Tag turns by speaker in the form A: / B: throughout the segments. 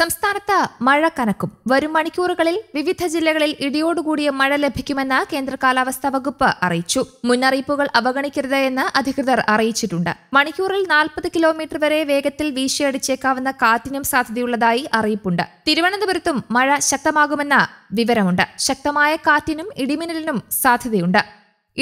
A: സംസ്ഥാനത്ത് മഴ കനക്കും വരും മണിക്കൂറുകളിൽ വിവിധ ജില്ലകളിൽ ഇടിയോടുകൂടിയ മഴ ലഭിക്കുമെന്ന് കേന്ദ്ര കാലാവസ്ഥാ വകുപ്പ് അറിയിച്ചു മുന്നറിയിപ്പുകൾ അവഗണിക്കരുത് എന്ന് അധികൃതർ അറിയിച്ചിട്ടുണ്ട് മണിക്കൂറിൽ നാൽപ്പത് കിലോമീറ്റർ വരെ വേഗത്തിൽ വീശിയടിച്ചേക്കാവുന്ന കാറ്റിനും സാധ്യതയുള്ളതായി അറിയിപ്പുണ്ട് തിരുവനന്തപുരത്തും മഴ ശക്തമാകുമെന്ന വിവരമുണ്ട് ശക്തമായ കാറ്റിനും ഇടിമിന്നലിനും സാധ്യതയുണ്ട്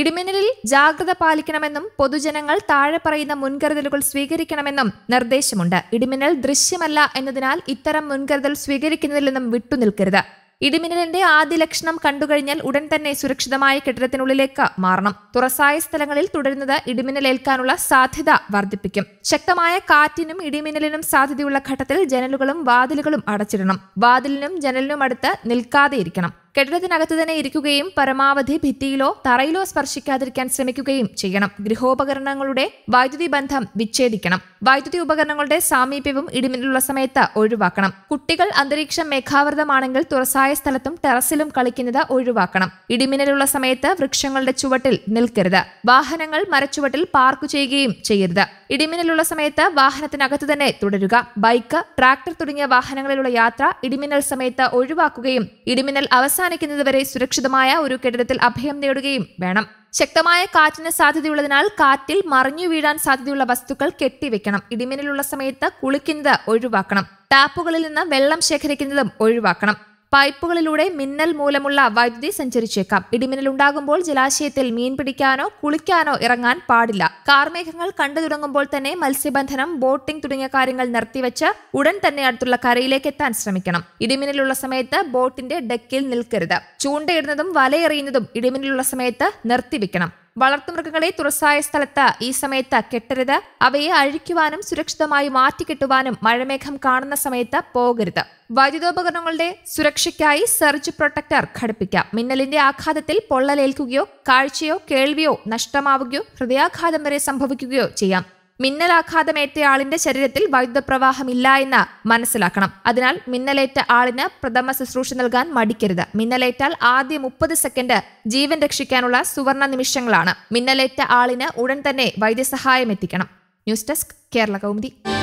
A: ഇടിമിന്നലിൽ ജാഗ്രത പാലിക്കണമെന്നും പൊതുജനങ്ങൾ താഴെ പറയുന്ന മുൻകരുതലുകൾ സ്വീകരിക്കണമെന്നും നിർദ്ദേശമുണ്ട് ഇടിമിന്നൽ ദൃശ്യമല്ല എന്നതിനാൽ ഇത്തരം മുൻകരുതൽ സ്വീകരിക്കുന്നതിൽ നിന്നും വിട്ടുനിൽക്കരുത് ഇടിമിന്നലിന്റെ ആദ്യ ലക്ഷണം കണ്ടുകഴിഞ്ഞാൽ ഉടൻ തന്നെ സുരക്ഷിതമായ കെട്ടിടത്തിനുള്ളിലേക്ക് മാറണം തുറസായ സ്ഥലങ്ങളിൽ തുടരുന്നത് ഇടിമിന്നലേൽക്കാനുള്ള സാധ്യത വർദ്ധിപ്പിക്കും ശക്തമായ കാറ്റിനും ഇടിമിന്നലിനും സാധ്യതയുള്ള ഘട്ടത്തിൽ ജനലുകളും വാതിലുകളും അടച്ചിടണം വാതിലിനും ജനലിനും അടുത്ത് നിൽക്കാതെ ഇരിക്കണം കെട്ടിടത്തിനകത്ത് തന്നെ ഇരിക്കുകയും പരമാവധി ഭിത്തിയിലോ തറയിലോ സ്പർശിക്കാതിരിക്കാൻ ശ്രമിക്കുകയും ചെയ്യണം ഗൃഹോപകരണങ്ങളുടെ വൈദ്യുതി ബന്ധം വിച്ഛേദിക്കണം വൈദ്യുതി ഉപകരണങ്ങളുടെ സാമീപ്യവും ഇടിമിന്നലുള്ള സമയത്ത് ഒഴിവാക്കണം കുട്ടികൾ അന്തരീക്ഷം മേഘാവൃതമാണെങ്കിൽ തുറസായ സ്ഥലത്തും ടെറസിലും കളിക്കുന്നത് ഒഴിവാക്കണം ഇടിമിന്നലുള്ള സമയത്ത് വൃക്ഷങ്ങളുടെ ചുവട്ടിൽ നിൽക്കരുത് വാഹനങ്ങൾ മരച്ചുവട്ടിൽ പാർക്ക് ചെയ്യുകയും ചെയ്യരുത് ഇടിമിന്നലുള്ള സമയത്ത് വാഹനത്തിനകത്ത് തന്നെ തുടരുക ബൈക്ക് ട്രാക്ടർ തുടങ്ങിയ വാഹനങ്ങളിലുള്ള യാത്ര ഇടിമിന്നൽ സമയത്ത് ഒഴിവാക്കുകയും ഇടിമിന്നൽ അവസാനം അവസാനിക്കുന്നതുവരെ സുരക്ഷിതമായ ഒരു കെട്ടിടത്തിൽ അഭയം നേടുകയും വേണം ശക്തമായ കാറ്റിന് സാധ്യതയുള്ളതിനാൽ കാറ്റിൽ മറിഞ്ഞു വീഴാൻ സാധ്യതയുള്ള വസ്തുക്കൾ കെട്ടിവെക്കണം ഇടിമിന്നലുള്ള സമയത്ത് കുളിക്കുന്നത് ഒഴിവാക്കണം ടാപ്പുകളിൽ നിന്ന് വെള്ളം ശേഖരിക്കുന്നതും ഒഴിവാക്കണം പൈപ്പുകളിലൂടെ മിന്നൽ മൂലമുള്ള വൈദ്യുതി സഞ്ചരിച്ചേക്കാം ഇടിമിന്നലുണ്ടാകുമ്പോൾ ജലാശയത്തിൽ മീൻ പിടിക്കാനോ കുളിക്കാനോ ഇറങ്ങാൻ പാടില്ല കാർമേഘങ്ങൾ കണ്ടു തുടങ്ങുമ്പോൾ തന്നെ മത്സ്യബന്ധനം ബോട്ടിംഗ് തുടങ്ങിയ കാര്യങ്ങൾ നിർത്തിവെച്ച് ഉടൻ തന്നെ അടുത്തുള്ള കരയിലേക്ക് എത്താൻ ശ്രമിക്കണം ഇടിമിന്നലുള്ള സമയത്ത് ബോട്ടിന്റെ ഡെക്കിൽ നിൽക്കരുത് ചൂണ്ടയിടുന്നതും വലയെറിയുന്നതും ഇടിമിന്നലുള്ള സമയത്ത് നിർത്തിവെക്കണം വളർത്തുമൃഗങ്ങളെ തുറസായ സ്ഥലത്ത് ഈ സമയത്ത് കെട്ടരുത് അവയെ അഴിക്കുവാനും സുരക്ഷിതമായി മാറ്റിക്കെട്ടുവാനും മഴമേഘം കാണുന്ന സമയത്ത് പോകരുത് വൈദ്യുതോപകരണങ്ങളുടെ സുരക്ഷയ്ക്കായി സെർജ് പ്രൊട്ടക്ടർ ഘടിപ്പിക്കാം മിന്നലിന്റെ ആഘാതത്തിൽ പൊള്ളലേൽക്കുകയോ കാഴ്ചയോ കേൾവിയോ നഷ്ടമാവുകയോ ഹൃദയാഘാതം വരെ സംഭവിക്കുകയോ ചെയ്യാം മിന്നലാഘാതമേറ്റ ആളിന്റെ ശരീരത്തിൽ വൈദ്യുത ഇല്ല എന്ന് മനസ്സിലാക്കണം അതിനാൽ മിന്നലേറ്റ ആളിന് പ്രഥമ ശുശ്രൂഷ നൽകാൻ മടിക്കരുത് മിന്നലേറ്റാൽ ആദ്യ മുപ്പത് സെക്കൻഡ് ജീവൻ രക്ഷിക്കാനുള്ള സുവർണ നിമിഷങ്ങളാണ് മിന്നലേറ്റ ആളിന് ഉടൻ തന്നെ വൈദ്യസഹായം എത്തിക്കണം ന്യൂസ് ഡെസ്ക് കേരള കൗമുദി